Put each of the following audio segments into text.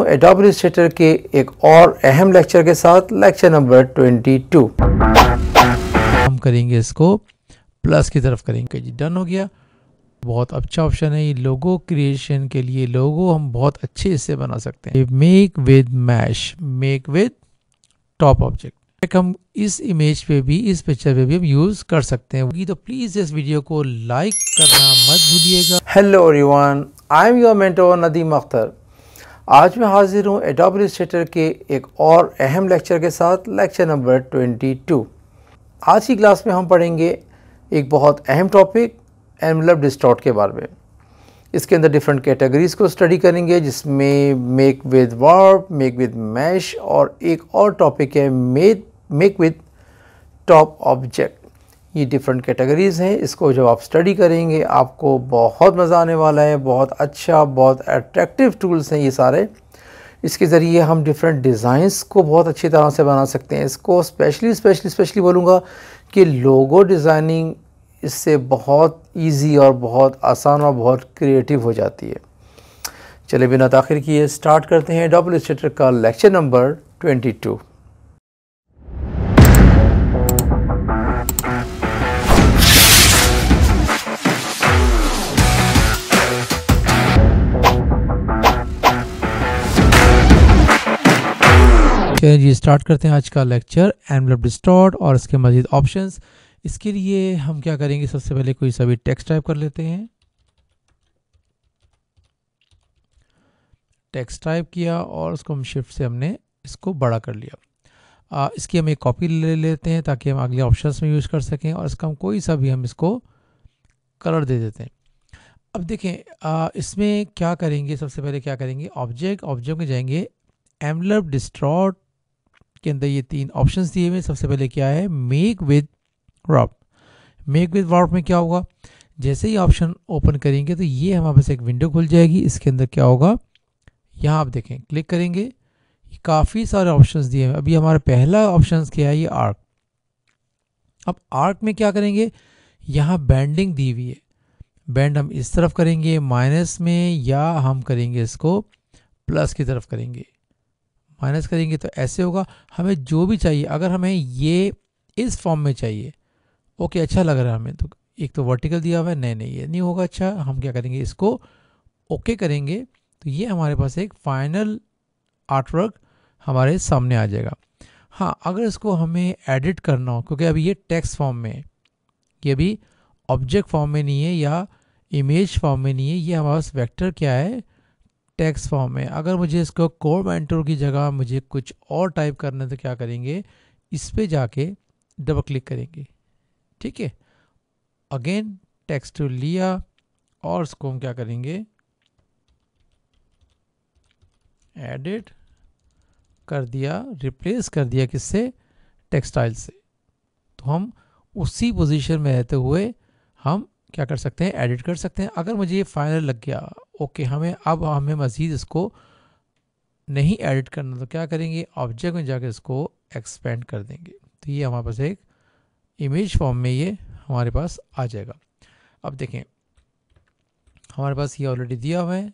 दोस्तों एडोब के एक और अहम लेक्चर के साथ लेक्चर नंबर 22 हम करेंगे इसको प्लस की तरफ करेंगे जी डन हो गया बहुत अच्छा ऑप्शन है ये लोगो क्रिएशन के लिए लोगो हम बहुत अच्छे इससे बना सकते हैं make with mesh make with top object हम इस इमेज पे भी इस पिक्चर पे भी हम यूज कर सकते हैं तो प्लीज इस वीडियो को लाइक करना मत भूलिएगा hello everyone I am your mentor Nadeem Akhtar आज मैं हाजिर हूँ एडोब के एक और अहम लेक्चर के साथ लेक्चर नंबर 22 आज की क्लास में हम पढ़ेंगे एक बहुत अहम टॉपिक एनवलप डिस्टॉट के बारे में इसके अंदर डिफरेंट कैटेगरीज को स्टडी करेंगे जिसमें make with warp make with mesh और एक और टॉपिक है मेक विद टॉप ऑब्जेक्ट ये डिफरेंट कैटेगरीज़ हैं इसको जब आप स्टडी करेंगे आपको बहुत मज़ा आने वाला है बहुत अच्छा बहुत अट्रैक्टिव टूल्स हैं ये सारे इसके ज़रिए हम डिफरेंट डिज़ाइंस को बहुत अच्छी तरह से बना सकते हैं इसको स्पेशली स्पेशली स्पेशली बोलूँगा कि लोगो डिज़ाइनिंग इससे बहुत ईजी और बहुत आसान और बहुत क्रिएटिव हो जाती है चले बिना तखिर किए स्टार्ट करते हैं डबल स्टेटर का लेक्चर नंबर ट्वेंटी टू चलिए जी स्टार्ट करते हैं आज का लेक्चर एनवलप डिस्टॉर्ट और इसके मजीद ऑप्शंस इसके लिए हम क्या करेंगे सबसे पहले कोई सभी टेक्स्ट टाइप कर लेते हैं टेक्स्ट टाइप किया और उसको हम शिफ्ट से हमने इसको बड़ा कर लिया आ, इसकी हम एक कॉपी ले लेते हैं ताकि हम अगले ऑप्शंस में यूज़ कर सकें और इसका हम कोई सा भी हम इसको कलर दे देते हैं अब देखें आ, इसमें क्या करेंगे सबसे पहले क्या करेंगे ऑब्जेक्ट ऑब्जेक्ट में जाएंगे एमलब डिस्ट्रॉट के अंदर ये तीन ऑप्शन दिए हुए सबसे पहले क्या है make with warp make with warp में क्या होगा जैसे ही ऑप्शन ओपन करेंगे तो ये हमारे पास एक विंडो खुल जाएगी इसके अंदर क्या होगा यहाँ आप देखें क्लिक करेंगे काफ़ी सारे ऑप्शंस दिए हैं अभी हमारा पहला ऑप्शन क्या है ये आर्क अब आर्क में क्या करेंगे यहाँ बैंडिंग दी हुई है बैंड हम इस तरफ करेंगे माइनस में या हम करेंगे इसको प्लस की तरफ करेंगे माइनस करेंगे तो ऐसे होगा हमें जो भी चाहिए अगर हमें ये इस फॉर्म में चाहिए ओके अच्छा लग रहा है हमें तो एक तो वर्टिकल दिया हुआ है नहीं नहीं ये नहीं होगा अच्छा हम क्या करेंगे इसको ओके करेंगे तो ये हमारे पास एक फाइनल आर्टवर्क हमारे सामने आ जाएगा हाँ अगर इसको हमें एडिट करना हो क्योंकि अभी ये टेक्स्ट फॉर्म में है ये अभी ऑब्जेक्ट फॉर्म में नहीं है या इमेज फॉर्म में नहीं है ये हमारे पास वैक्टर क्या है टेक्स फॉर्म में अगर मुझे इसको कोर मेंटोर की जगह मुझे कुछ और टाइप करना है तो क्या करेंगे इस पर जाके डबल क्लिक करेंगे ठीक है अगेन टेक्स्ट लिया और इसको हम क्या करेंगे एडिट कर दिया रिप्लेस कर दिया किससे टेक्सटाइल से तो हम उसी पोजीशन में रहते हुए हम क्या कर सकते हैं एडिट कर सकते हैं अगर मुझे ये फाइनल लग गया ओके हमें अब हमें मज़ीद इसको नहीं एडिट करना तो क्या करेंगे ऑब्जेक्ट में जाकर इसको एक्सपेंड कर देंगे तो ये हमारे पास एक इमेज फॉर्म में ये हमारे पास आ जाएगा अब देखें हमारे पास ये ऑलरेडी दिया हुआ है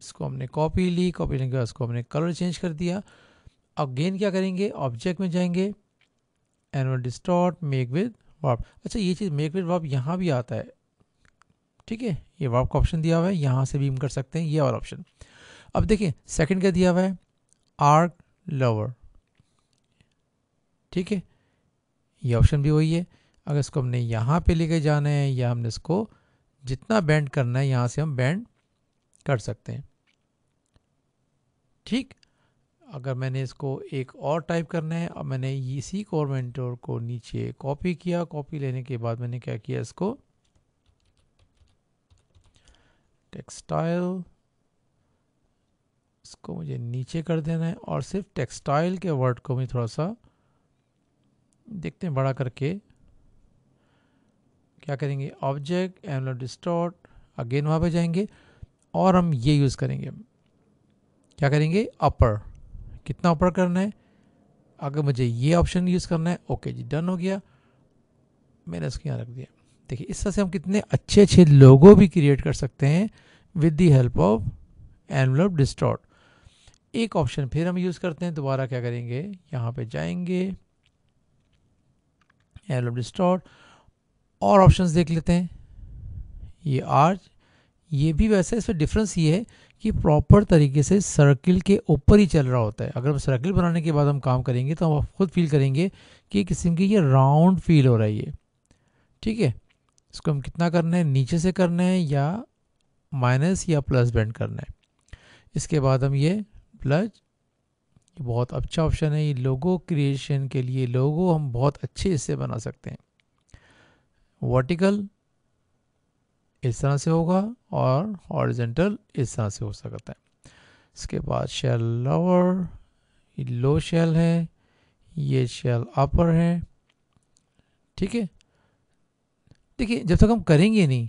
इसको हमने कॉपी ली कॉपी लेने के बाद इसको हमने कलर चेंज कर दिया अगेन क्या करेंगे ऑब्जेक्ट में जाएंगे envelope distort make with warp अच्छा ये चीज़ मेक विद वॉप यहाँ भी आता है ठीक है ये वर्ब का ऑप्शन दिया हुआ है यहाँ से भी हम कर सकते हैं ये और ऑप्शन अब देखिए सेकंड का दिया हुआ है आर्क लवर ठीक है ये ऑप्शन भी वही है अगर इसको हमने यहाँ पे लेके जाना है या हमने इसको जितना बैंड करना है यहाँ से हम बैंड कर सकते हैं ठीक अगर मैंने इसको एक और टाइप करना है अब मैंने इसी कॉर्मेंटोर को नीचे कॉपी किया कॉपी लेने के बाद मैंने क्या किया इसको टेक्सटाइल इसको मुझे नीचे कर देना है और सिर्फ टेक्सटाइल के वर्ड को भी थोड़ा सा देखते हैं बड़ा करके क्या करेंगे ऑब्जेक्ट एनलो डिस्टोर्ट अगेन वहाँ पे जाएंगे और हम ये यूज़ करेंगे क्या करेंगे अपर कितना अपर करना है अगर मुझे ये ऑप्शन यूज़ करना है ओके जी डन हो गया मैंने इसको यहाँ रख दिया देखिए इस तरह से हम कितने अच्छे अच्छे लोगो भी क्रिएट कर सकते हैं with the help of envelope distort एक ऑप्शन फिर हम यूज़ करते हैं दोबारा क्या करेंगे यहाँ पे जाएंगे एनवलप डिस्टॉट और ऑप्शंस देख लेते हैं ये आर्च ये भी वैसे इसमें डिफरेंस ये है कि प्रॉपर तरीके से सर्किल के ऊपर ही चल रहा होता है अगर हम सर्किल बनाने के बाद हम काम करेंगे तो हम खुद फील करेंगे कि किस्म की ये राउंड फील हो रहा है ये ठीक है इसको हम कितना करना है नीचे से करना है या माइनस या प्लस बेंड करना है इसके बाद हम ये प्लस ये बहुत अच्छा ऑप्शन है ये लोगो क्रिएशन के लिए लोगो हम बहुत अच्छे इससे बना सकते हैं वर्टिकल इस तरह से होगा और हॉरिजेंटल इस तरह से हो सकता है इसके बाद शेल लोअर लो शेल है ये शेल अपर है ठीक है देखिए जब तक हम करेंगे नहीं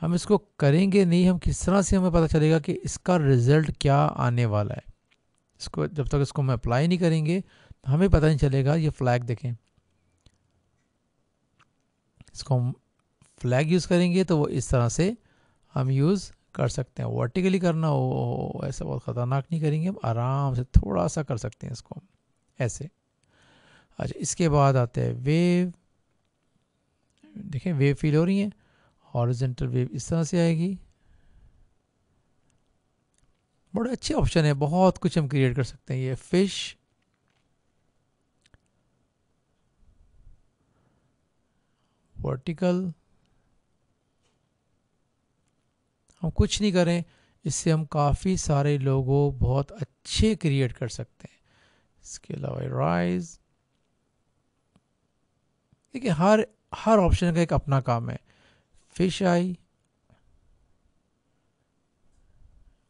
हम इसको करेंगे नहीं हम किस तरह से हमें पता चलेगा कि इसका रिज़ल्ट क्या आने वाला है इसको जब तक इसको हम अप्लाई नहीं करेंगे तो हमें पता नहीं चलेगा ये फ्लैग देखें इसको हम फ्लैग यूज़ करेंगे तो वो इस तरह से हम यूज़ कर सकते हैं वर्टिकली करना हो ऐसा बहुत ख़तरनाक नहीं करेंगे हम आराम से थोड़ा सा कर सकते हैं इसको ऐसे अच्छा इसके बाद आते हैं वेव देखें वेव फील हो रही हैं हॉरिजेंटल वेव इस तरह से आएगी बड़े अच्छे ऑप्शन है बहुत कुछ हम क्रिएट कर सकते हैं ये फिश वर्टिकल हम कुछ नहीं करें इससे हम काफ़ी सारे लोगों बहुत अच्छे क्रिएट कर सकते हैं इसके अलावा राइज देखिए हर हर ऑप्शन का एक अपना काम है फिश आई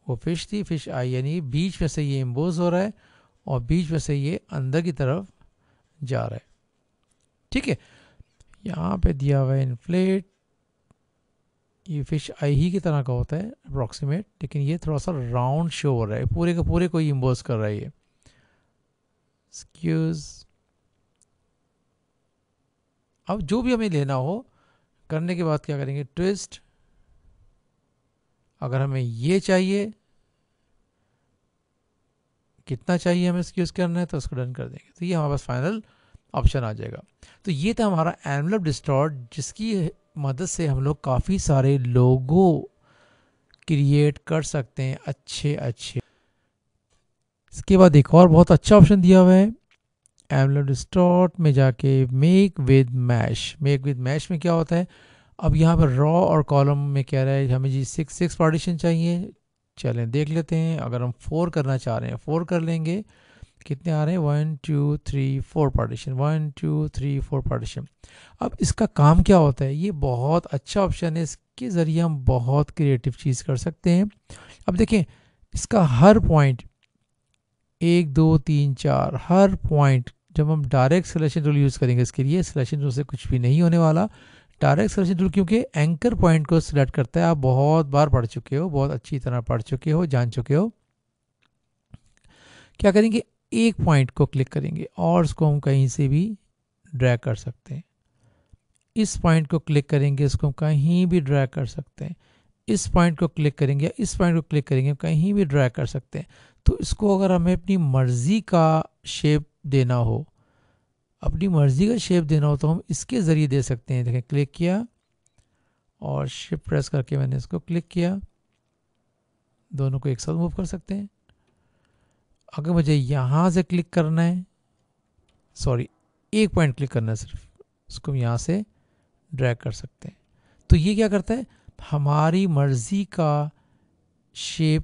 वो फिश थी फिश आई यानी बीच में से ये इम्बोज हो रहा है और बीच में से ये अंदर की तरफ जा रहा है ठीक है यहाँ पे दिया हुआ है इन्फ्लेट ये फिश आई ही की तरह का होता है अप्रॉक्सीमेट लेकिन ये थोड़ा सा राउंड शो हो रहा है पूरे के पूरे को इम्बोज कर रहा है ये स्क्यूज़ अब जो भी हमें लेना हो करने के बाद क्या करेंगे ट्विस्ट अगर हमें ये चाहिए कितना चाहिए हमें इसको यूज़ करना है तो उसको डन कर देंगे तो ये हमारे पास फाइनल ऑप्शन आ जाएगा तो ये था हमारा एनवलप डिस्टॉर्ट जिसकी मदद से हम लोग काफ़ी सारे लोगो क्रिएट कर सकते हैं अच्छे अच्छे इसके बाद एक और बहुत अच्छा ऑप्शन दिया हुआ है आई स्टॉट में जाके make with mesh make with mesh में क्या होता है अब यहाँ पर रॉ और कॉलम में कह रहा है हमें जी सिक्स सिक्स पार्टीशन चाहिए चलें देख लेते हैं अगर हम फोर करना चाह रहे हैं फोर कर लेंगे कितने आ रहे हैं one two three four partition one two three four partition अब इसका काम क्या होता है ये बहुत अच्छा ऑप्शन है इसके ज़रिए हम बहुत क्रिएटिव चीज़ कर सकते हैं अब देखें इसका हर पॉइंट एक दो तीन चार हर पॉइंट जब हम डायरेक्ट सिलेक्शन रूल यूज़ करेंगे इसके लिए सिलेक्शन रूल से कुछ भी नहीं होने वाला डायरेक्ट सिलेक्शन रूल क्योंकि एंकर पॉइंट को सिलेक्ट करता है आप बहुत बार पढ़ चुके हो बहुत अच्छी तरह पढ़ चुके हो जान चुके हो क्या करेंगे एक पॉइंट को क्लिक करेंगे और उसको हम कहीं से भी ड्रैग कर सकते हैं इस पॉइंट को क्लिक करेंगे इसको हम कहीं भी ड्रैग कर सकते हैं इस पॉइंट को क्लिक करेंगे या इस पॉइंट को क्लिक करेंगे कहीं भी ड्रैग कर सकते हैं तो इसको अगर हमें अपनी मर्ज़ी का शेप देना हो अपनी मर्ज़ी का शेप देना हो तो हम इसके ज़रिए दे सकते हैं देखें क्लिक किया और शिफ्ट प्रेस करके मैंने इसको क्लिक किया दोनों को एक साथ मूव कर सकते हैं अगर मुझे यहाँ से क्लिक करना है सॉरी एक पॉइंट क्लिक करना है सिर्फ इसको हम यहाँ से ड्रैग कर सकते हैं तो ये क्या करता है हमारी मर्ज़ी का शेप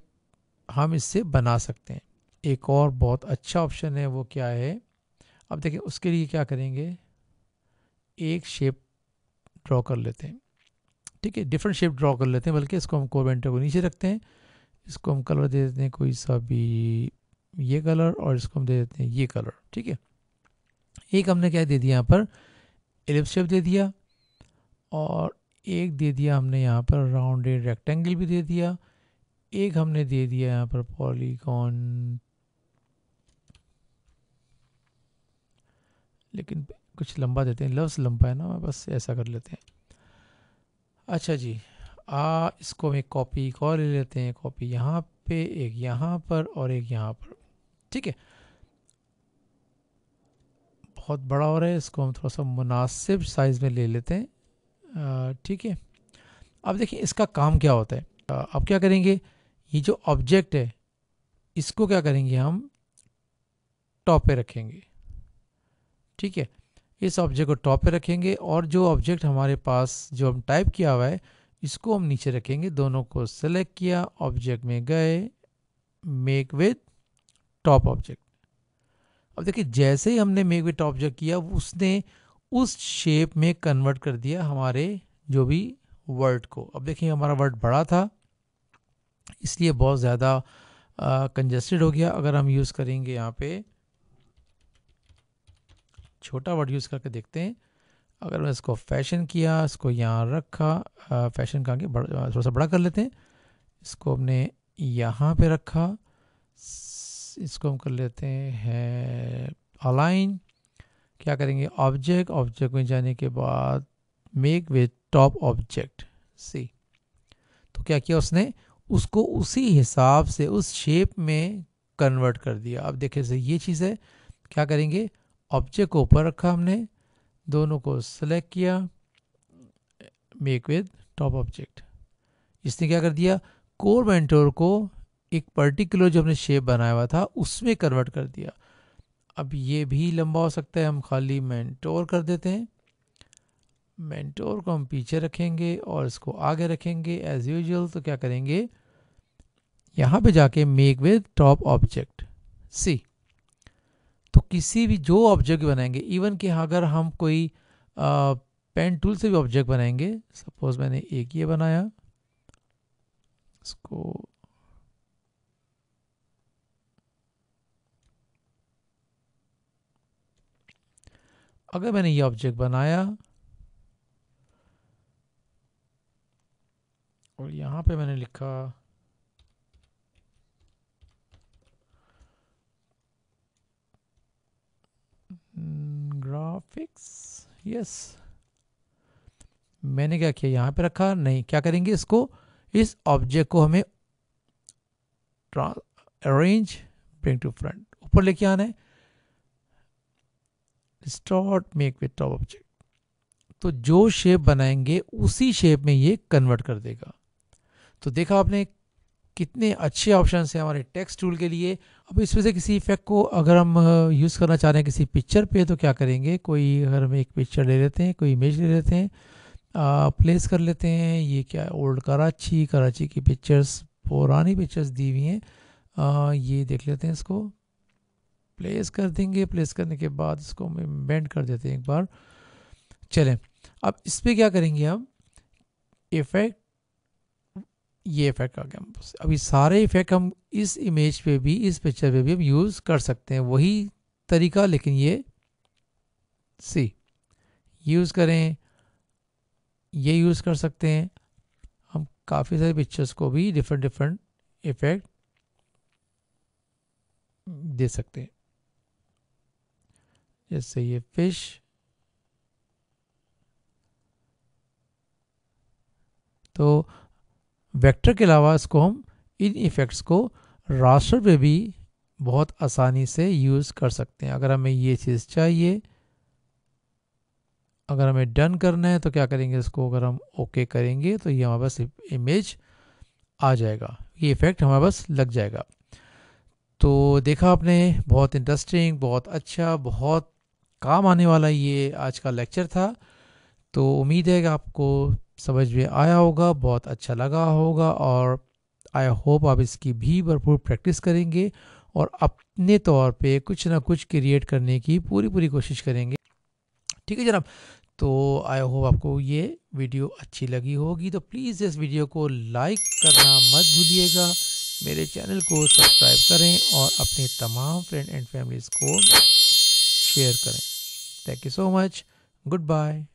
हम इससे बना सकते हैं एक और बहुत अच्छा ऑप्शन है वो क्या है अब देखें उसके लिए क्या करेंगे एक शेप ड्रॉ कर लेते हैं ठीक है डिफरेंट शेप ड्रॉ कर लेते हैं बल्कि इसको हम कोवेंटर को नीचे रखते हैं इसको हम कलर दे देते हैं कोई सा भी ये कलर और इसको हम दे देते हैं ये कलर ठीक है एक हमने क्या दे दिया यहाँ पर एलिप्स शेप दे दिया और एक दे दिया हमने यहाँ पर राउंडेड रेक्टेंगल भी दे दिया एक हमने दे दिया यहाँ पर पॉलीकॉन लेकिन कुछ लंबा देते हैं लफ्स लंबा है ना बस ऐसा कर लेते हैं अच्छा जी आ इसको हम एक कॉपी एक और ले लेते हैं कॉपी यहाँ पे एक यहाँ पर और एक यहाँ पर ठीक है बहुत बड़ा हो रहा है इसको हम थोड़ा सा मुनासिब साइज़ में ले लेते हैं ठीक है अब देखिए इसका काम क्या होता है आप क्या करेंगे ये जो ऑब्जेक्ट है इसको क्या करेंगे हम टॉप पे रखेंगे ठीक है इस ऑब्जेक्ट को टॉप पे रखेंगे और जो ऑब्जेक्ट हमारे पास जो हम टाइप किया हुआ है इसको हम नीचे रखेंगे दोनों को सेलेक्ट किया ऑब्जेक्ट में गए मेक विथ टॉप ऑब्जेक्ट अब देखिए जैसे ही हमने मेक विथ ऑब्जेक्ट किया उसने उस शेप में कन्वर्ट कर दिया हमारे जो भी वर्ड को अब देखिए हमारा वर्ड बड़ा था इसलिए बहुत ज़्यादा कंजस्टेड हो गया अगर हम यूज़ करेंगे यहाँ पे छोटा वर्ड यूज़ करके देखते हैं अगर मैं इसको फैशन किया इसको यहाँ रखा फैशन का आगे थोड़ा सा बड़ा कर लेते हैं इसको हमने यहाँ पे रखा इसको हम कर लेते हैं अलाइन क्या करेंगे ऑब्जेक्ट ऑब्जेक्ट में जाने के बाद मेक विथ टॉप ऑब्जेक्ट सी तो क्या किया उसने उसको उसी हिसाब से उस शेप में कन्वर्ट कर दिया अब देखिए सर ये चीज़ है क्या करेंगे ऑब्जेक्ट को ऊपर रखा हमने दोनों को सेलेक्ट किया मेक विद टॉप ऑब्जेक्ट इसने क्या कर दिया कोर मेंटोर को एक पर्टिकुलर जो हमने शेप बनाया हुआ था उसमें कन्वर्ट कर दिया अब ये भी लंबा हो सकता है हम खाली मेंटोर कर देते हैं मेंटोर को हम पीछे रखेंगे और इसको आगे रखेंगे एज यूजल तो क्या करेंगे यहाँ पे जाके मेक विद टॉप ऑब्जेक्ट सी तो किसी भी जो ऑब्जेक्ट बनाएंगे इवन कि अगर हम कोई पेन टूल से भी ऑब्जेक्ट बनाएंगे सपोज मैंने एक ये बनाया इसको अगर मैंने ये ऑब्जेक्ट बनाया और यहां पे मैंने लिखा ग्राफिक्स hmm, यस मैंने क्या किया यहाँ पे रखा नहीं क्या करेंगे इसको इस ऑब्जेक्ट को हमें अरेंज ब्रिंग टू फ्रंट ऊपर लेके आना है स्टॉट मेक विथ टॉप ऑब्जेक्ट तो जो शेप बनाएंगे उसी शेप में ये कन्वर्ट कर देगा तो देखा आपने कितने अच्छे ऑप्शन हैं हमारे टेक्स्ट टूल के लिए अब इसमें से किसी इफ़ेक्ट को अगर हम यूज़ करना चाह रहे हैं किसी पिक्चर पे तो क्या करेंगे कोई अगर हम एक पिक्चर ले लेते हैं कोई इमेज ले लेते हैं प्लेस कर लेते हैं ये क्या है ओल्ड कराची कराची की पिक्चर्स पुरानी पिक्चर्स दी हुई हैं ये देख लेते हैं इसको प्लेस कर देंगे प्लेस करने के बाद इसको हम बेंड कर देते हैं एक बार चलें अब इस पर क्या करेंगे हम इफ़ेक्ट ये इफेक्ट आ गया हम अभी सारे इफेक्ट हम इस इमेज पे भी इस पिक्चर पे भी हम यूज़ कर सकते हैं वही तरीका लेकिन ये सी यूज़ करें ये यूज़ कर सकते हैं हम काफ़ी सारे पिक्चर्स को भी डिफरेंट डिफरेंट इफेक्ट दे सकते हैं जैसे ये फिश तो वेक्टर के अलावा इसको हम इन इफ़ेक्ट्स को रास्टर पे भी बहुत आसानी से यूज़ कर सकते हैं अगर हमें ये चीज़ चाहिए अगर हमें डन करना है तो क्या करेंगे इसको अगर हम ओके okay करेंगे तो ये हमारे पास इमेज आ जाएगा ये इफ़ेक्ट हमारे पास लग जाएगा तो देखा आपने बहुत इंटरेस्टिंग बहुत अच्छा बहुत काम आने वाला ये आज का लेक्चर था तो उम्मीद है कि आपको समझ में आया होगा बहुत अच्छा लगा होगा और आई होप आप इसकी भी भरपूर प्रैक्टिस करेंगे और अपने तौर पे कुछ ना कुछ क्रिएट करने की पूरी पूरी कोशिश करेंगे ठीक है जनाब तो आई होप आपको ये वीडियो अच्छी लगी होगी तो प्लीज़ इस वीडियो को लाइक करना मत भूलिएगा मेरे चैनल को सब्सक्राइब करें और अपने तमाम फ्रेंड एंड फैमिलीज़ को शेयर करें thank you so much good bye